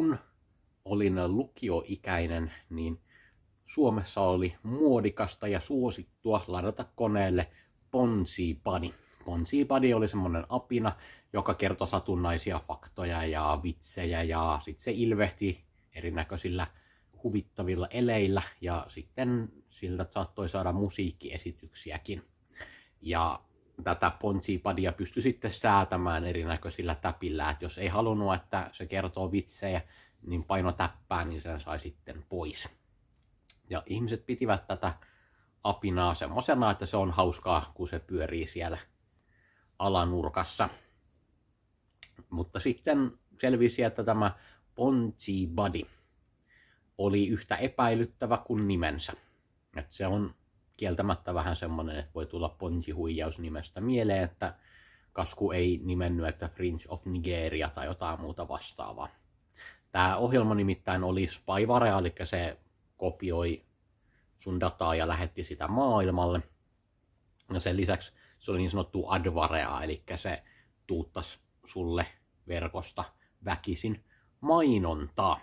kun olin lukioikäinen, niin Suomessa oli muodikasta ja suosittua ladata koneelle Ponsipani. Ponsipani oli semmoinen apina, joka kertoi satunnaisia faktoja ja vitsejä ja sitten se ilvehti erinäköisillä huvittavilla eleillä ja sitten siltä saattoi saada musiikkiesityksiäkin. Ja tätä ponsipadia pysty sitten säätämään erinäköisillä täpillä, että jos ei halunnut, että se kertoo vitsejä, niin paino täppää, niin sen sai sitten pois. Ja ihmiset pitivät tätä apinaa semmosena, että se on hauskaa, kun se pyörii siellä alanurkassa. Mutta sitten selvisi, että tämä Ponzi body oli yhtä epäilyttävä kuin nimensä. että se on kieltämättä vähän semmoinen, että voi tulla ponsihuijaus nimestä mieleen, että Kasku ei nimennyt, että Fringe of Nigeria tai jotain muuta vastaavaa. Tämä ohjelma nimittäin oli spyware, eli se kopioi sun dataa ja lähetti sitä maailmalle. Ja sen lisäksi se oli niin sanottu advarea, eli se tuuttas sulle verkosta väkisin mainontaa.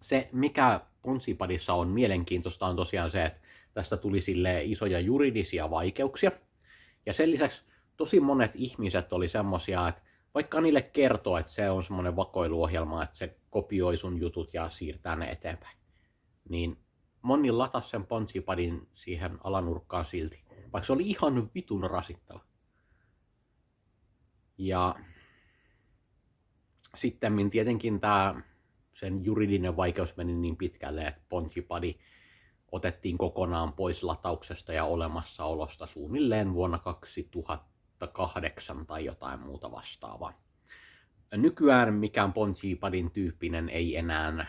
Se, mikä Ponsipadissa on mielenkiintoista, on tosiaan se, että tästä tuli sille isoja juridisia vaikeuksia. Ja sen lisäksi tosi monet ihmiset oli semmoisia, että vaikka niille kertoo, että se on semmoinen vakoiluohjelma, että se kopioi sun jutut ja siirtää ne eteenpäin, niin moni latas sen ponsipadin siihen alanurkkaan silti, vaikka se oli ihan vitun rasittava. Ja sitten tietenkin tämä sen juridinen vaikeus meni niin pitkälle, että ponchipadi otettiin kokonaan pois latauksesta ja olemassaolosta suunnilleen vuonna 2008 tai jotain muuta vastaavaa. Nykyään mikään Ponchipadin tyyppinen ei enää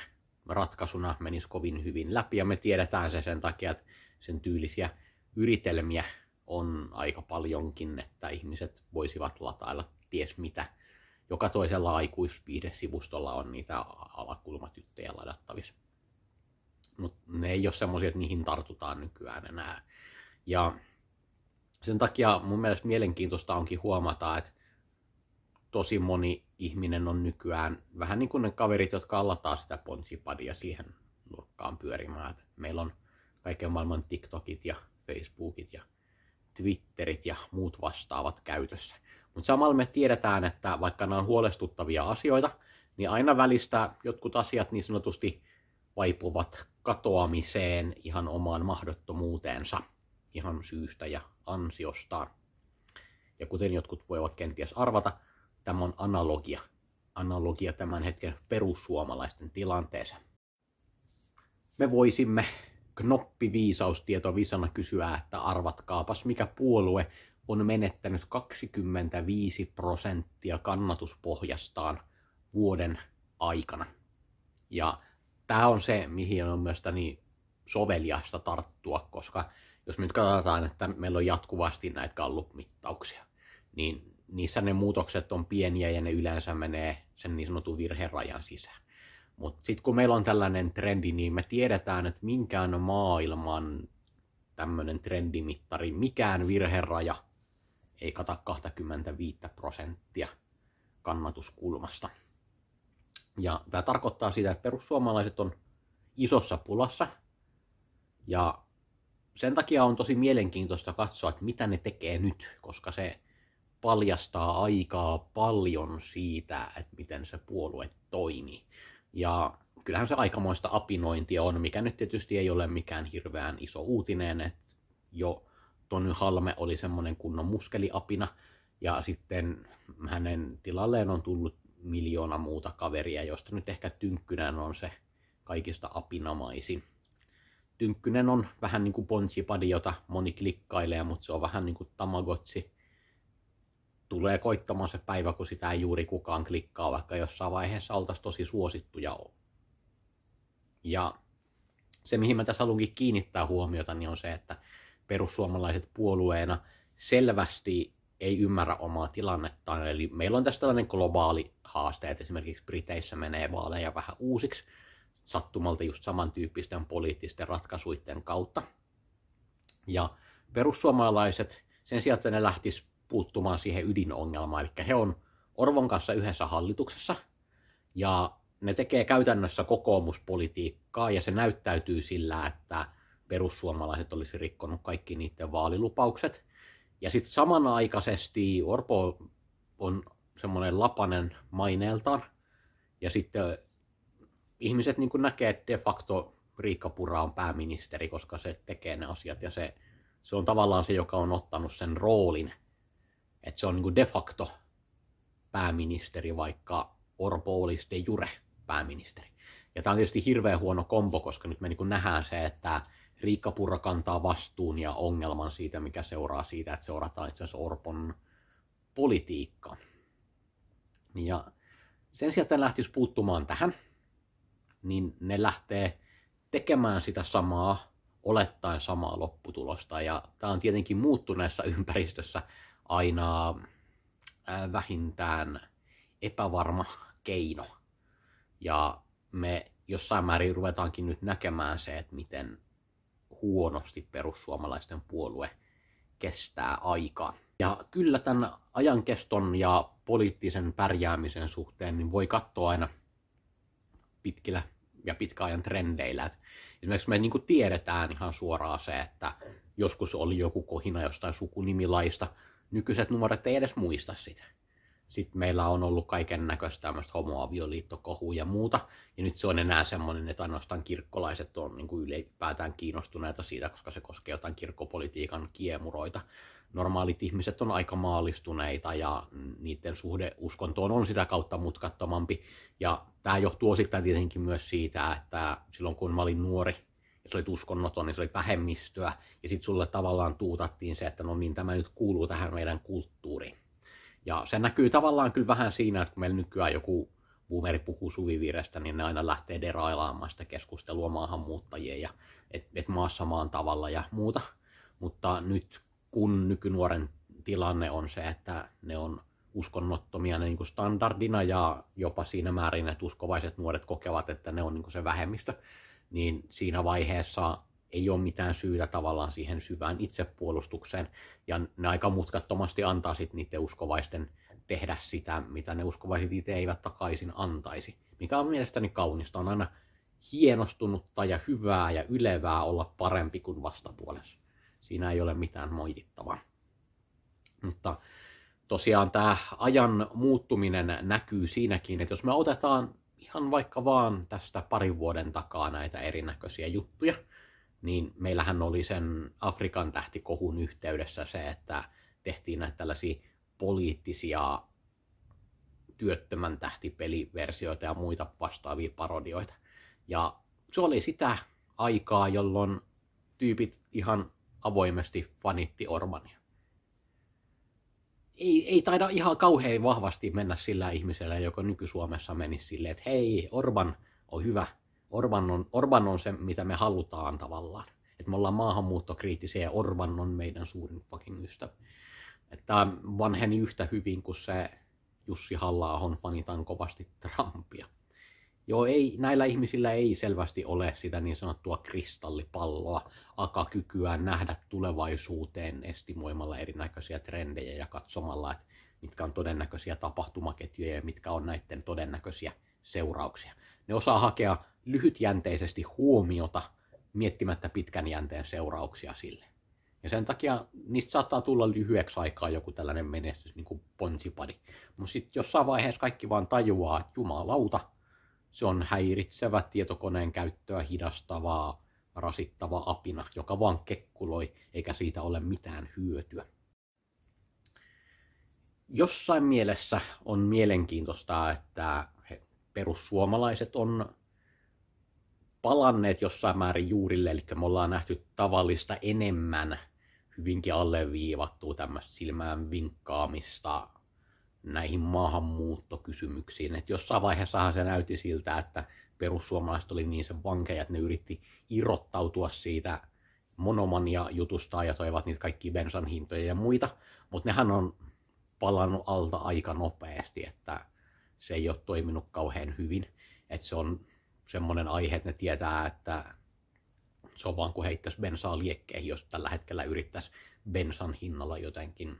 ratkaisuna menisi kovin hyvin läpi, ja me tiedetään se sen takia, että sen tyylisiä yritelmiä on aika paljonkin, että ihmiset voisivat latailla ties mitä. Joka toisella aikuisviihdesivustolla on niitä alakulmatyttöjä ladattavissa mutta ne ei ole semmoisia, että niihin tartutaan nykyään enää. Ja sen takia mun mielestä mielenkiintoista onkin huomata, että tosi moni ihminen on nykyään vähän niin kuin ne kaverit, jotka allataan sitä ponsipadia siihen nurkkaan pyörimään. Et meillä on kaiken maailman TikTokit ja Facebookit ja Twitterit ja muut vastaavat käytössä. Mutta samalla me tiedetään, että vaikka nämä on huolestuttavia asioita, niin aina välistä jotkut asiat niin sanotusti vaipuvat katoamiseen, ihan omaan mahdottomuuteensa, ihan syystä ja ansiostaan. Ja kuten jotkut voivat kenties arvata, tämä on analogia. Analogia tämän hetken perussuomalaisten tilanteeseen. Me voisimme visana kysyä, että arvatkaapas mikä puolue on menettänyt 25 prosenttia kannatuspohjastaan vuoden aikana. Ja tämä on se, mihin on myös niin soveliasta tarttua, koska jos me nyt katsotaan, että meillä on jatkuvasti näitä gallupmittauksia, niin niissä ne muutokset on pieniä ja ne yleensä menee sen niin sanotun virherajan sisään. Mutta sitten kun meillä on tällainen trendi, niin me tiedetään, että minkään maailman tämmöinen trendimittari, mikään virheraja ei kata 25 prosenttia kannatuskulmasta. Ja tämä tarkoittaa sitä, että perussuomalaiset on isossa pulassa. Ja sen takia on tosi mielenkiintoista katsoa, että mitä ne tekee nyt, koska se paljastaa aikaa paljon siitä, että miten se puolue toimii. Ja kyllähän se aikamoista apinointia on, mikä nyt tietysti ei ole mikään hirveän iso uutinen, että jo Tony Halme oli semmoinen kunnon muskeliapina, ja sitten hänen tilalleen on tullut miljoona muuta kaveria, josta nyt ehkä Tynkkynen on se kaikista apinamaisin. Tynkkynen on vähän niin kuin Ponchipadi, jota moni klikkailee, mutta se on vähän niin kuin tamagotsi. Tulee koittamaan se päivä, kun sitä ei juuri kukaan klikkaa, vaikka jossain vaiheessa oltaisiin tosi suosittuja on. Ja se, mihin mä tässä haluankin kiinnittää huomiota, niin on se, että perussuomalaiset puolueena selvästi ei ymmärrä omaa tilannettaan. Eli meillä on tässä tällainen globaali haaste, että esimerkiksi Briteissä menee vaaleja vähän uusiksi sattumalta just samantyyppisten poliittisten ratkaisuiden kautta. Ja perussuomalaiset, sen sijaan, että ne lähtis puuttumaan siihen ydinongelmaan, eli he on Orvon kanssa yhdessä hallituksessa, ja ne tekee käytännössä kokoomuspolitiikkaa, ja se näyttäytyy sillä, että perussuomalaiset olisi rikkonut kaikki niiden vaalilupaukset, ja sitten samanaikaisesti Orpo on semmoinen lapanen maineeltaan, ja sitten äh, ihmiset niin näkee, että de facto Riikka Pura on pääministeri, koska se tekee ne asiat, ja se, se on tavallaan se, joka on ottanut sen roolin, että se on niin de facto pääministeri, vaikka Orpo olisi de jure pääministeri. Ja tämä on tietysti hirveän huono kombo, koska nyt me niin nähdään se, että Riikka Purra kantaa vastuun ja ongelman siitä, mikä seuraa siitä, että seurataan itse asiassa Orpon politiikka. Ja sen sijaan, että ne lähtisi puuttumaan tähän, niin ne lähtee tekemään sitä samaa, olettaen samaa lopputulosta. Ja tämä on tietenkin muuttuneessa ympäristössä aina vähintään epävarma keino. Ja me jossain määrin ruvetaankin nyt näkemään se, että miten huonosti perussuomalaisten puolue kestää aikaa. Ja kyllä tämän ajankeston ja poliittisen pärjäämisen suhteen niin voi katsoa aina pitkillä ja pitkäajan trendeillä. esimerkiksi me niin tiedetään ihan suoraan se, että joskus oli joku kohina jostain sukunimilaista. Nykyiset nuoret ei edes muista sitä. Sitten meillä on ollut kaiken näköistä tämmöistä homoavioliittokohua ja muuta. Ja nyt se on enää semmoinen, että ainoastaan kirkkolaiset on niin kuin ylipäätään kiinnostuneita siitä, koska se koskee jotain kirkkopolitiikan kiemuroita. Normaalit ihmiset on aika maalistuneita ja niiden suhde uskontoon on sitä kautta mutkattomampi. Ja tämä johtuu osittain tietenkin myös siitä, että silloin kun mä olin nuori, ja se oli uskonnoton, niin se oli vähemmistöä, ja sitten sulle tavallaan tuutattiin se, että no niin, tämä nyt kuuluu tähän meidän kulttuuriin. Ja se näkyy tavallaan kyllä vähän siinä, että kun meillä nykyään joku boomeri puhuu suvivirestä, niin ne aina lähtee derailaamaan sitä keskustelua maahanmuuttajien ja et, et maassa maan tavalla ja muuta. Mutta nyt kun nykynuoren tilanne on se, että ne on uskonnottomia ne niin kuin standardina ja jopa siinä määrin, että uskovaiset nuoret kokevat, että ne on niin kuin se vähemmistö, niin siinä vaiheessa ei ole mitään syytä tavallaan siihen syvään itsepuolustukseen. Ja ne aika mutkattomasti antaa sitten niiden uskovaisten tehdä sitä, mitä ne uskovaiset itse eivät takaisin antaisi. Mikä on mielestäni kaunista. On aina hienostunutta ja hyvää ja ylevää olla parempi kuin vastapuolessa. Siinä ei ole mitään moitittavaa. Mutta tosiaan tämä ajan muuttuminen näkyy siinäkin, että jos me otetaan ihan vaikka vaan tästä parin vuoden takaa näitä erinäköisiä juttuja, niin meillähän oli sen Afrikan tähtikohun yhteydessä se, että tehtiin näitä tällaisia poliittisia työttömän tähtipeliversioita ja muita vastaavia parodioita. Ja se oli sitä aikaa, jolloin tyypit ihan avoimesti fanitti Ormania. Ei, ei taida ihan kauhean vahvasti mennä sillä ihmisellä, joka nyky-Suomessa menisi silleen, että hei, Orban on hyvä, Orban on, Orban on se, mitä me halutaan tavallaan. Että me ollaan maahanmuuttokriittisiä ja Orban on meidän suurin fucking ystävä. Että vanheni yhtä hyvin kuin se Jussi halla fanitan kovasti Trumpia. Joo, ei, näillä ihmisillä ei selvästi ole sitä niin sanottua kristallipalloa, akakykyä nähdä tulevaisuuteen estimoimalla erinäköisiä trendejä ja katsomalla, että mitkä on todennäköisiä tapahtumaketjuja ja mitkä on näiden todennäköisiä seurauksia ne osaa hakea lyhytjänteisesti huomiota miettimättä pitkän jänteen seurauksia sille. Ja sen takia niistä saattaa tulla lyhyeksi aikaa joku tällainen menestys, niin kuin ponsipadi. Mutta sitten jossain vaiheessa kaikki vaan tajuaa, että jumalauta, se on häiritsevä tietokoneen käyttöä hidastavaa, rasittava apina, joka vaan kekkuloi, eikä siitä ole mitään hyötyä. Jossain mielessä on mielenkiintoista, että perussuomalaiset on palanneet jossain määrin juurille, eli me ollaan nähty tavallista enemmän hyvinkin alleviivattua tämmöistä silmään vinkkaamista näihin maahanmuuttokysymyksiin. Et jossain vaiheessahan se näytti siltä, että perussuomalaiset oli niin se vankeja, että ne yritti irrottautua siitä monomania jutusta ja toivat niitä kaikki bensan hintoja ja muita, mutta nehän on palannut alta aika nopeasti, että se ei ole toiminut kauhean hyvin. Et se on semmoinen aihe, että ne tietää, että se on vaan kuin heittäisi bensaa liekkeihin, jos tällä hetkellä yrittäisi bensan hinnalla jotenkin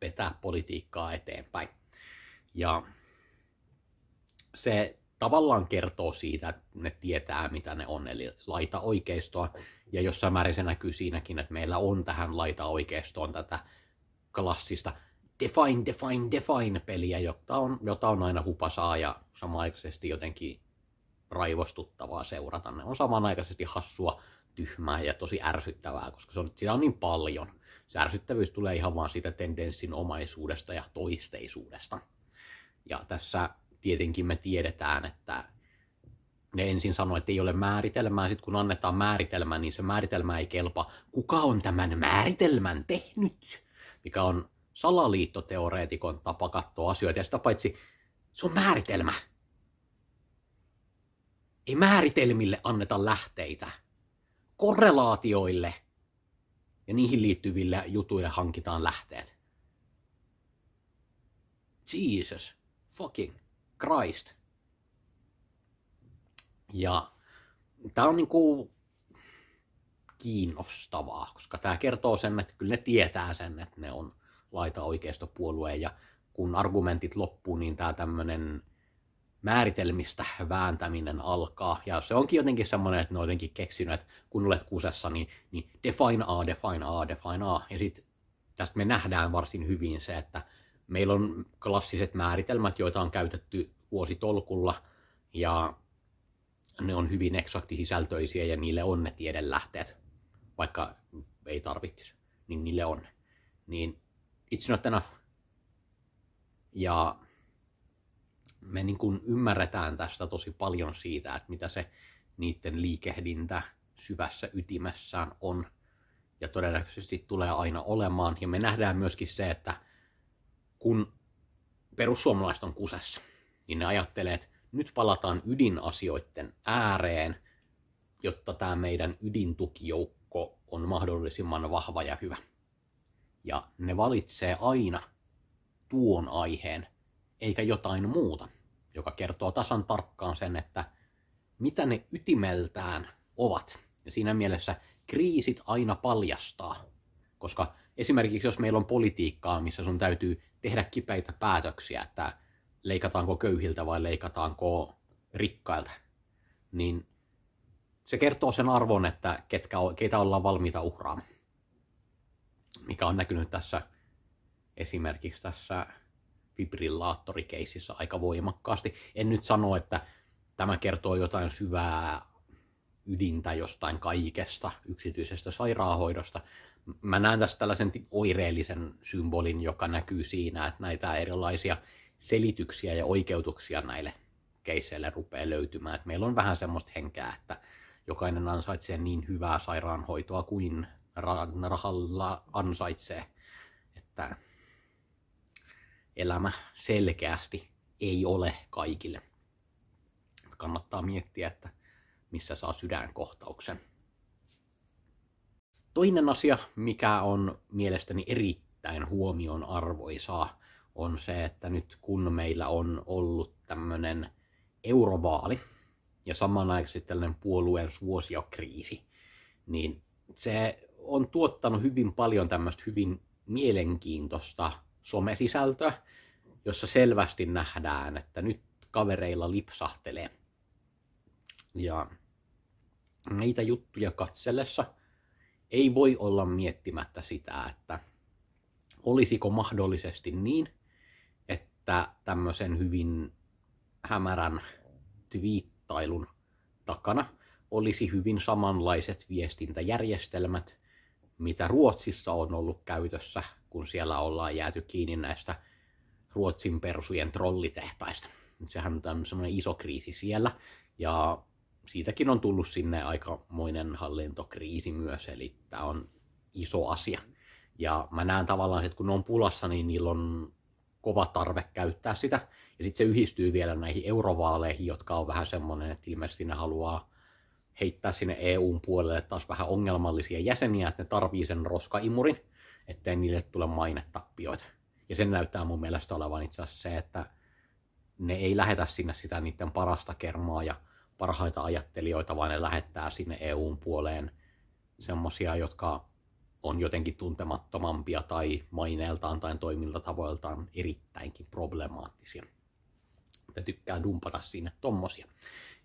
vetää politiikkaa eteenpäin. Ja se tavallaan kertoo siitä, että ne tietää, mitä ne on, eli laita oikeistoa. Ja jossain määrin se näkyy siinäkin, että meillä on tähän laita oikeistoon tätä klassista define, define, define peliä, jota on, jota on aina hupasaa ja samaaikaisesti jotenkin raivostuttavaa seurata. Ne on samanaikaisesti hassua, tyhmää ja tosi ärsyttävää, koska se on, sitä on niin paljon. Se ärsyttävyys tulee ihan vaan siitä tendenssin omaisuudesta ja toisteisuudesta. Ja tässä tietenkin me tiedetään, että ne ensin sanoi, että ei ole määritelmää, sitten kun annetaan määritelmä, niin se määritelmä ei kelpa. Kuka on tämän määritelmän tehnyt? Mikä on salaliittoteoreetikon tapa katsoa asioita. Ja sitä paitsi se on määritelmä. Ei määritelmille anneta lähteitä. Korrelaatioille ja niihin liittyville jutuille hankitaan lähteet. Jesus fucking Christ. Ja tämä on niinku kiinnostavaa, koska tämä kertoo sen, että kyllä ne tietää sen, että ne on laita oikeistopuolueen ja kun argumentit loppuu, niin tämä tämmöinen määritelmistä vääntäminen alkaa. Ja se onkin jotenkin semmoinen, että ne on jotenkin keksinyt, että kun olet kusessa, niin, niin define A, define A, define A. Ja sitten tästä me nähdään varsin hyvin se, että meillä on klassiset määritelmät, joita on käytetty vuositolkulla, ja ne on hyvin eksakti sisältöisiä ja niille on ne tiedelähteet, vaikka ei tarvitsisi, niin niille on. Niin it's not enough. Ja me niin kuin ymmärretään tästä tosi paljon siitä, että mitä se niiden liikehdintä syvässä ytimessään on ja todennäköisesti tulee aina olemaan. Ja me nähdään myöskin se, että kun perussuomalaiset on kusessa, niin ne ajattelee, että nyt palataan ydinasioiden ääreen, jotta tämä meidän ydintukijoukko on mahdollisimman vahva ja hyvä ja ne valitsee aina tuon aiheen eikä jotain muuta, joka kertoo tasan tarkkaan sen, että mitä ne ytimeltään ovat. Ja siinä mielessä kriisit aina paljastaa, koska esimerkiksi jos meillä on politiikkaa, missä sun täytyy tehdä kipeitä päätöksiä, että leikataanko köyhiltä vai leikataanko rikkailta, niin se kertoo sen arvon, että ketkä, keitä ollaan valmiita uhraamaan mikä on näkynyt tässä esimerkiksi tässä fibrillaattorikeisissä aika voimakkaasti. En nyt sano, että tämä kertoo jotain syvää ydintä jostain kaikesta yksityisestä sairaanhoidosta. Mä näen tässä tällaisen oireellisen symbolin, joka näkyy siinä, että näitä erilaisia selityksiä ja oikeutuksia näille keisseille rupeaa löytymään. Et meillä on vähän semmoista henkeä, että jokainen ansaitsee niin hyvää sairaanhoitoa kuin rahalla ansaitsee. Että elämä selkeästi ei ole kaikille. Kannattaa miettiä, että missä saa sydänkohtauksen. Toinen asia, mikä on mielestäni erittäin huomion arvoisaa, on se, että nyt kun meillä on ollut tämmöinen eurovaali ja samanaikaisesti tällainen puolueen suosiokriisi, niin se on tuottanut hyvin paljon tämmöistä hyvin mielenkiintoista somesisältöä, jossa selvästi nähdään, että nyt kavereilla lipsahtelee. Ja niitä juttuja katsellessa ei voi olla miettimättä sitä, että olisiko mahdollisesti niin, että tämmöisen hyvin hämärän twiittailun takana olisi hyvin samanlaiset viestintäjärjestelmät, mitä Ruotsissa on ollut käytössä, kun siellä ollaan jääty kiinni näistä Ruotsin persujen trollitehtaista. Sehän on semmoinen iso kriisi siellä, ja siitäkin on tullut sinne aikamoinen hallintokriisi myös, eli tämä on iso asia. Ja mä näen tavallaan, että kun ne on pulassa, niin niillä on kova tarve käyttää sitä. Ja sitten se yhdistyy vielä näihin eurovaaleihin, jotka on vähän semmoinen, että ilmeisesti ne haluaa heittää sinne EUn puolelle taas vähän ongelmallisia jäseniä, että ne tarvii sen roskaimurin, ettei niille tule mainetappioita. Ja sen näyttää mun mielestä olevan itse asiassa se, että ne ei lähetä sinne sitä niiden parasta kermaa ja parhaita ajattelijoita, vaan ne lähettää sinne EUn puoleen semmosia, jotka on jotenkin tuntemattomampia tai maineeltaan tai toimintatavoiltaan erittäinkin problemaattisia. Ne tykkää dumpata sinne tommosia.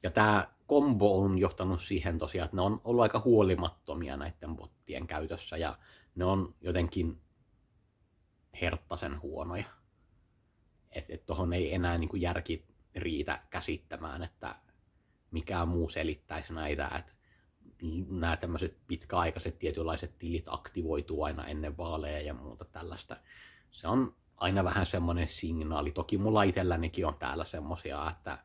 Ja tämä kombo on johtanut siihen tosiaan, että ne on ollut aika huolimattomia näiden bottien käytössä ja ne on jotenkin herttasen huonoja. Että et tuohon ei enää niin kuin järki riitä käsittämään, että mikä muu selittäisi näitä. Että nämä tämmöiset pitkäaikaiset tietynlaiset tilit aktivoituu aina ennen vaaleja ja muuta tällaista. Se on aina vähän semmoinen signaali. Toki mulla itsellänikin on täällä semmoisia, että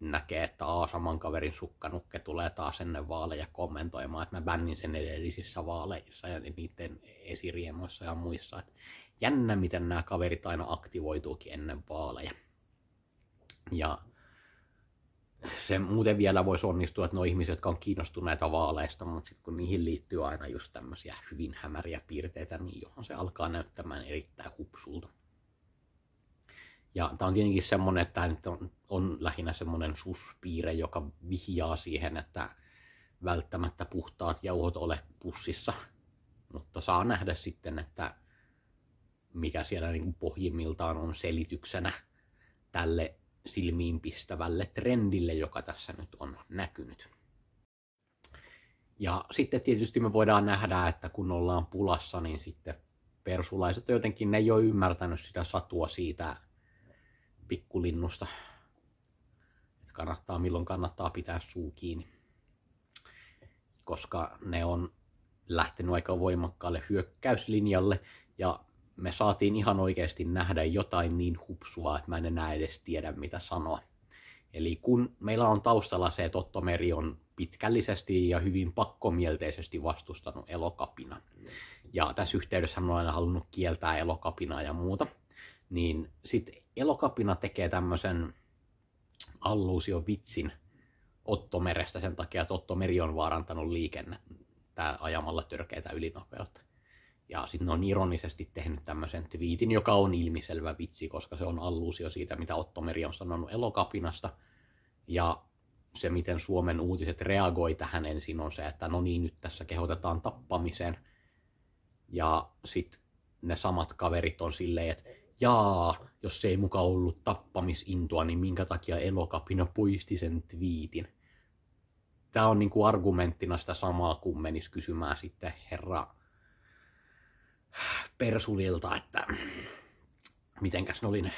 näkee, että aa, saman kaverin sukkanukke tulee taas ennen vaaleja kommentoimaan, että mä bännin sen edellisissä vaaleissa ja niiden esiriemoissa ja muissa. Että jännä, miten nämä kaverit aina aktivoituukin ennen vaaleja. Ja se muuten vielä voisi onnistua, että nuo ihmiset, jotka on kiinnostuneita vaaleista, mutta sitten kun niihin liittyy aina just tämmöisiä hyvin hämäriä piirteitä, niin johon se alkaa näyttämään erittäin hupsulta. Ja tämä on tietenkin semmoinen, että tämä nyt on, on lähinnä semmoinen suspiire, joka vihjaa siihen, että välttämättä puhtaat jauhot ole pussissa. Mutta saa nähdä sitten, että mikä siellä niin kuin pohjimmiltaan on selityksenä tälle silmiinpistävälle trendille, joka tässä nyt on näkynyt. Ja sitten tietysti me voidaan nähdä, että kun ollaan pulassa, niin sitten persulaiset jotenkin ne ei ole ymmärtänyt sitä satua siitä pikkulinnusta. Et kannattaa, milloin kannattaa pitää suu kiinni. Koska ne on lähtenyt aika voimakkaalle hyökkäyslinjalle ja me saatiin ihan oikeasti nähdä jotain niin hupsua, että mä en enää edes tiedä mitä sanoa. Eli kun meillä on taustalla se, että Otto Meri on pitkällisesti ja hyvin pakkomielteisesti vastustanut elokapina. Ja tässä yhteydessä hän on aina halunnut kieltää elokapinaa ja muuta niin sitten Elokapina tekee tämmöisen alluusion vitsin Ottomerestä sen takia, että Ottomeri on vaarantanut liikennettä ajamalla törkeitä ylinopeutta. Ja sitten on ironisesti tehnyt tämmöisen twiitin, joka on ilmiselvä vitsi, koska se on alluusio siitä, mitä Ottomeri on sanonut elokapinasta. Ja se, miten Suomen uutiset reagoi tähän ensin, on se, että no niin, nyt tässä kehotetaan tappamiseen. Ja sitten ne samat kaverit on silleen, että jaa, jos se ei muka ollut tappamisintoa, niin minkä takia elokapina poisti sen twiitin? Tämä on niin kuin argumenttina sitä samaa, kun menisi kysymään sitten herra Persulilta, että mitenkäs ne oli ne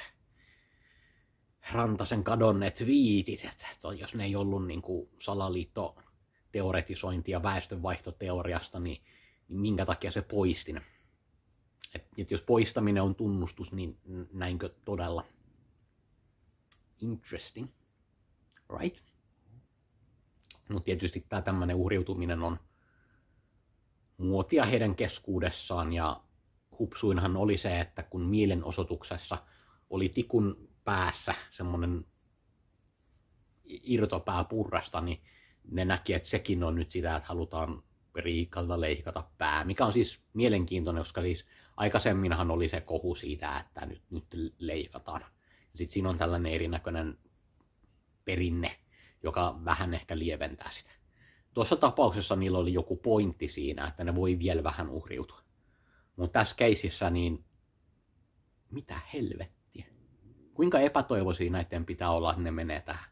Rantasen kadonneet viitit, että jos ne ei ollut niinku niin kuin salaliitto teoretisointia väestönvaihtoteoriasta, niin minkä takia se poistin? Että et jos poistaminen on tunnustus, niin näinkö todella? Interesting. Right? Mutta tietysti tämä tämmöinen uhriutuminen on muotia heidän keskuudessaan ja hupsuinhan oli se, että kun mielenosoituksessa oli tikun päässä semmoinen irtopää purrasta, niin ne näki, että sekin on nyt sitä, että halutaan riikalta leikata pää, mikä on siis mielenkiintoinen, koska siis aikaisemminhan oli se kohu siitä, että nyt, nyt leikataan. Sitten siinä on tällainen erinäköinen perinne, joka vähän ehkä lieventää sitä. Tuossa tapauksessa niillä oli joku pointti siinä, että ne voi vielä vähän uhriutua. Mutta tässä keisissä niin mitä helvettiä? Kuinka epätoivoisia näiden pitää olla, että ne menee tähän?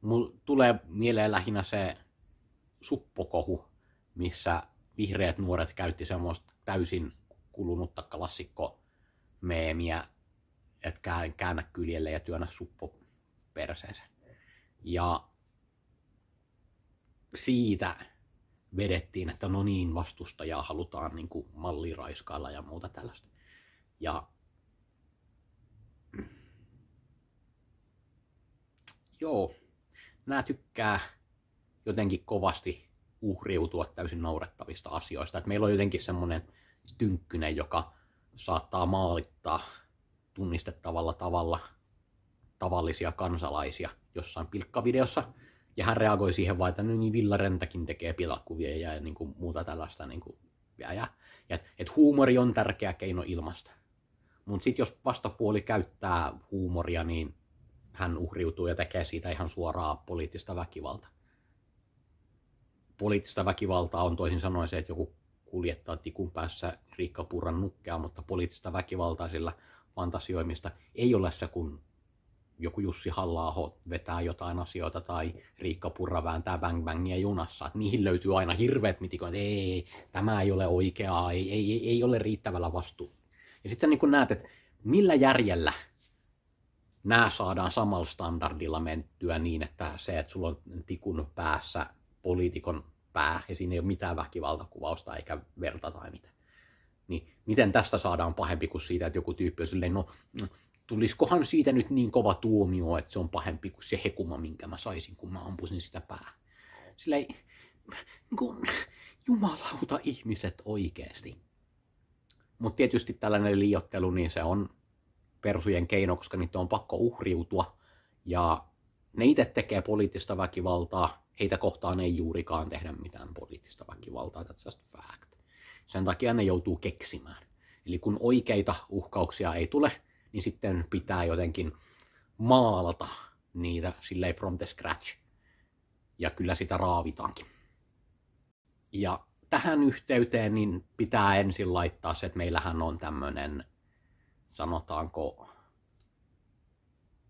Mulla tulee mieleen lähinnä se suppokohu, missä vihreät nuoret käytti semmoista täysin kulunutta klassikko meemiä, että käännä, kyljelle ja työnnä suppo perseensä. Ja siitä vedettiin, että no niin, vastustajaa halutaan niin kuin malliraiskailla ja muuta tällaista. Ja joo, nämä tykkää jotenkin kovasti uhriutua täysin naurettavista asioista. Et meillä on jotenkin semmoinen tynkkynen, joka saattaa maalittaa tunnistettavalla tavalla tavallisia kansalaisia jossain pilkkavideossa. Ja hän reagoi siihen vain, että no niin Villarentäkin tekee pilakuvia ja niin kuin muuta tällaista. Niin kuin, ja, ja, ja, et huumori on tärkeä keino ilmasta. Mutta sitten jos vastapuoli käyttää huumoria, niin hän uhriutuu ja tekee siitä ihan suoraa poliittista väkivaltaa. Poliittista väkivaltaa on toisin sanoen se, että joku kuljettaa tikun päässä Riikka Purran nukkea, mutta poliittista väkivaltaa sillä fantasioimista ei ole se, kun joku Jussi halla vetää jotain asioita tai Riikka Purra vääntää bang bangia junassa. Et niihin löytyy aina hirveät mitikoit, ei, ei, ei, tämä ei ole oikeaa, ei, ei, ei, ei ole riittävällä vastuu. Ja sitten niin näet, että millä järjellä nämä saadaan samalla standardilla mentyä niin, että se, että sulla on tikun päässä poliitikon pää ja siinä ei ole mitään väkivaltakuvausta eikä verta tai mitään. Niin miten tästä saadaan pahempi kuin siitä, että joku tyyppi on silleen, no mm, tuliskohan siitä nyt niin kova tuomio, että se on pahempi kuin se hekuma, minkä mä saisin, kun mä ampusin sitä pää. Sillä ei, niin kuin, jumalauta ihmiset oikeasti. Mutta tietysti tällainen liiottelu, niin se on persujen keino, koska niitä on pakko uhriutua. Ja ne itse tekee poliittista väkivaltaa, heitä kohtaan ei juurikaan tehdä mitään poliittista väkivaltaa, that's just fact. Sen takia ne joutuu keksimään. Eli kun oikeita uhkauksia ei tule, niin sitten pitää jotenkin maalata niitä silleen from the scratch. Ja kyllä sitä raavitaankin. Ja tähän yhteyteen niin pitää ensin laittaa se, että meillähän on tämmöinen, sanotaanko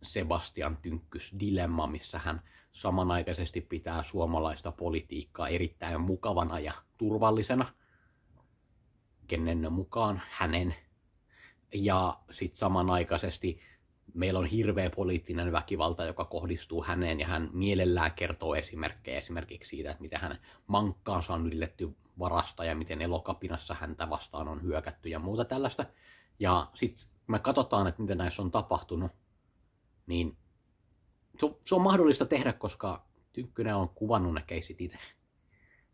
Sebastian Tynkkys dilemma, missä hän samanaikaisesti pitää suomalaista politiikkaa erittäin mukavana ja turvallisena, kenen mukaan hänen. Ja sitten samanaikaisesti meillä on hirveä poliittinen väkivalta, joka kohdistuu häneen ja hän mielellään kertoo esimerkkejä esimerkiksi siitä, että miten hän mankkaansa on ylitetty varasta ja miten elokapinassa häntä vastaan on hyökätty ja muuta tällaista. Ja sitten me katsotaan, että miten näissä on tapahtunut, niin se on, se on mahdollista tehdä, koska Tynkkynen on kuvannut ne keisit itse.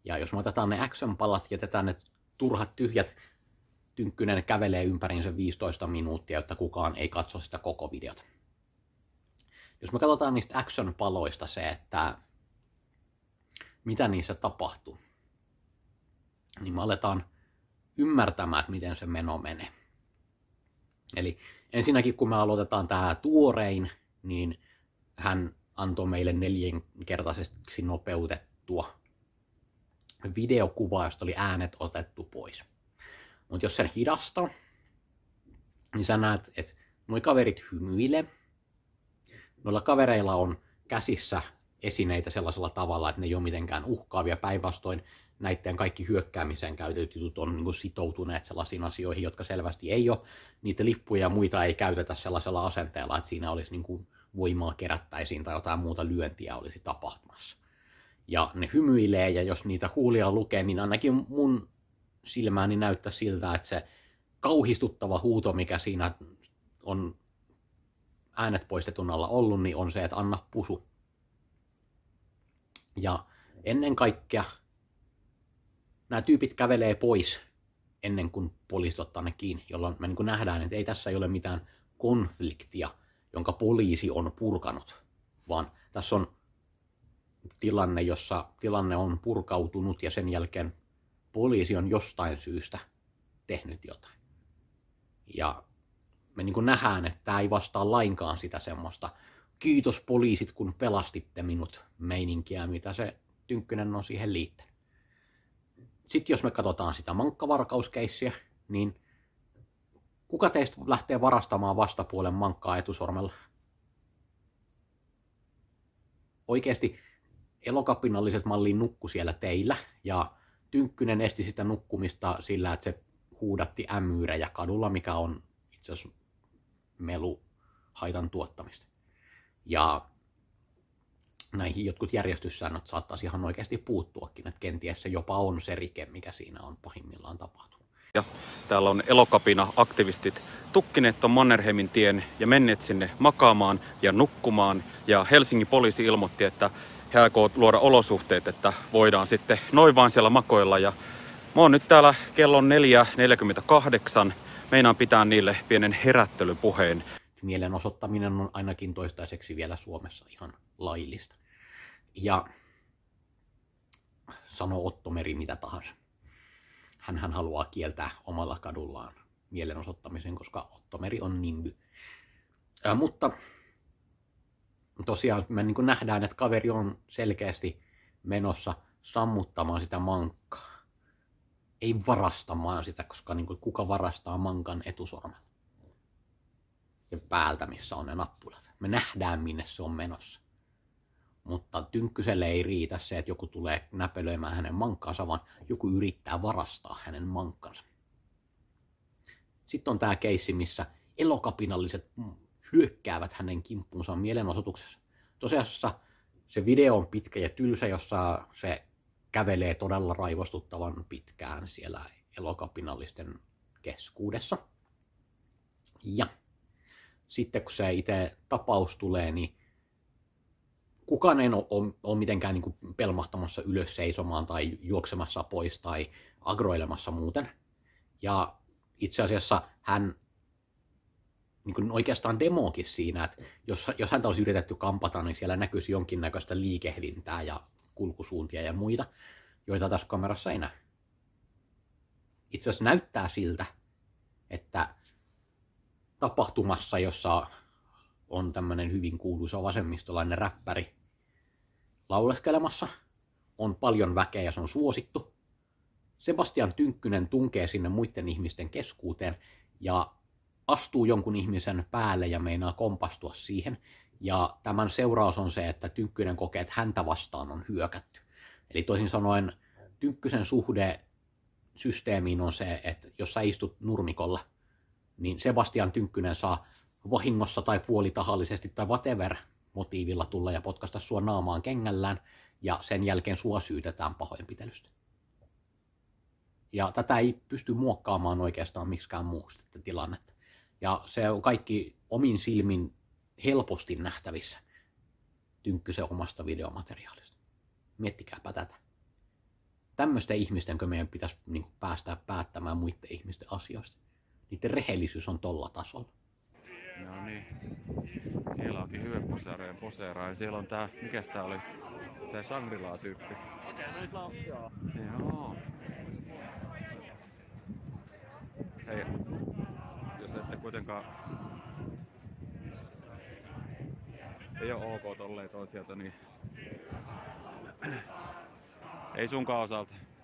Ja jos me otetaan ne action-palat, jätetään ne turhat tyhjät, Tynkkynen kävelee ympäriinsä 15 minuuttia, jotta kukaan ei katso sitä koko videota. Jos me katsotaan niistä action-paloista se, että mitä niissä tapahtuu, niin me aletaan ymmärtämään, että miten se meno menee. Eli ensinnäkin kun me aloitetaan tämä tuorein, niin hän antoi meille neljänkertaisesti nopeutettua videokuvaa, josta oli äänet otettu pois. Mutta jos sen hidasta, niin sä näet, että nuo kaverit hymyilee. Noilla kavereilla on käsissä esineitä sellaisella tavalla, että ne ei ole mitenkään uhkaavia. Päinvastoin näiden kaikki hyökkäämiseen käytetyt jutut on niin sitoutuneet sellaisiin asioihin, jotka selvästi ei ole. Niitä lippuja ja muita ei käytetä sellaisella asenteella, että siinä olisi niin kuin voimaa kerättäisiin tai jotain muuta lyöntiä olisi tapahtumassa. Ja ne hymyilee, ja jos niitä huulia lukee, niin ainakin mun silmääni näyttää siltä, että se kauhistuttava huuto, mikä siinä on äänet poistetun alla ollut, niin on se, että anna pusu. Ja ennen kaikkea nämä tyypit kävelee pois ennen kuin poliisit ottaa ne kiinni, jolloin me niin nähdään, että ei tässä ei ole mitään konfliktia, jonka poliisi on purkanut, vaan tässä on tilanne, jossa tilanne on purkautunut ja sen jälkeen poliisi on jostain syystä tehnyt jotain. Ja me niin nähdään, että tämä ei vastaa lainkaan sitä semmoista kiitos poliisit, kun pelastitte minut meininkiä, mitä se Tynkkynen on siihen liittänyt. Sitten jos me katsotaan sitä mankkavarkauskeissiä, niin Kuka teistä lähtee varastamaan vastapuolen mankkaa etusormella? Oikeasti elokapinalliset malliin nukku siellä teillä ja Tynkkynen esti sitä nukkumista sillä, että se huudatti ämyyrejä kadulla, mikä on itse asiassa melu haitan tuottamista. Ja näihin jotkut järjestyssäännöt saattaisi ihan oikeasti puuttuakin, että kenties se jopa on se rike, mikä siinä on pahimmillaan tapahtunut. Ja täällä on elokapina aktivistit tukkineet tuon Mannerheimin tien ja menneet sinne makaamaan ja nukkumaan. Ja Helsingin poliisi ilmoitti, että he aikoo luoda olosuhteet, että voidaan sitten noin vaan siellä makoilla. Ja mä oon nyt täällä kello 4.48. Meinaan pitää niille pienen herättelypuheen. Mielenosoittaminen on ainakin toistaiseksi vielä Suomessa ihan laillista. Ja sano Ottomeri mitä tahansa hän, hän haluaa kieltää omalla kadullaan mielenosoittamisen, koska Ottomeri on nimby. Ää, mutta tosiaan me niin nähdään, että kaveri on selkeästi menossa sammuttamaan sitä mankkaa. Ei varastamaan sitä, koska niin kuin kuka varastaa mankan etusormen. Ja päältä, missä on ne nappulat. Me nähdään, minne se on menossa mutta Tynkkyselle ei riitä se, että joku tulee näpelöimään hänen mankkaansa, vaan joku yrittää varastaa hänen mankkansa. Sitten on tämä keissi, missä elokapinalliset hyökkäävät hänen kimppuunsa mielenosoituksessa. Tosiasiassa se video on pitkä ja tylsä, jossa se kävelee todella raivostuttavan pitkään siellä elokapinallisten keskuudessa. Ja sitten kun se itse tapaus tulee, niin kukaan ei ole, ole mitenkään niin kuin pelmahtamassa ylös seisomaan tai juoksemassa pois tai agroilemassa muuten. Ja itse asiassa hän niin kuin oikeastaan demokin siinä, että jos, jos häntä olisi yritetty kampata, niin siellä näkyisi jonkinnäköistä liikehdintää ja kulkusuuntia ja muita, joita tässä kamerassa ei näy. Itse asiassa näyttää siltä, että tapahtumassa, jossa on tämmöinen hyvin kuuluisa vasemmistolainen räppäri lauleskelemassa. On paljon väkeä ja se on suosittu. Sebastian Tynkkynen tunkee sinne muiden ihmisten keskuuteen ja astuu jonkun ihmisen päälle ja meinaa kompastua siihen. Ja tämän seuraus on se, että Tynkkynen kokee, että häntä vastaan on hyökätty. Eli toisin sanoen Tynkkysen suhde systeemiin on se, että jos sä istut nurmikolla, niin Sebastian Tynkkynen saa vahingossa tai puolitahallisesti tai whatever motiivilla tulla ja potkasta sua naamaan kengällään ja sen jälkeen sua syytetään pahoinpitelystä. Ja tätä ei pysty muokkaamaan oikeastaan miksikään muuksi tätä tilannetta. Ja se on kaikki omin silmin helposti nähtävissä Tynkkysen omasta videomateriaalista. Miettikääpä tätä. Tämmöisten kun meidän pitäisi niin päästä päättämään muiden ihmisten asioista. Niiden rehellisyys on tolla tasolla. No niin. Siellä onkin hyvä poseera ja poseeraa. Ja siellä on tää, mikä tää oli? Tää Shangri-La-tyyppi. Joo. Hei, jos ette kuitenkaan ei oo ok tolleen toisilta, niin ei sunkaan osalta.